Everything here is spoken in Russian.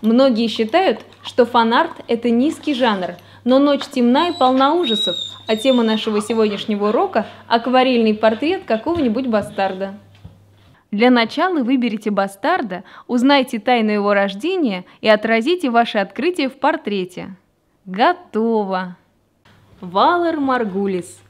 Многие считают, что фанарт – это низкий жанр, но ночь темна и полна ужасов, а тема нашего сегодняшнего урока – акварельный портрет какого-нибудь бастарда. Для начала выберите бастарда, узнайте тайну его рождения и отразите ваше открытие в портрете. Готово! Валер Маргулис –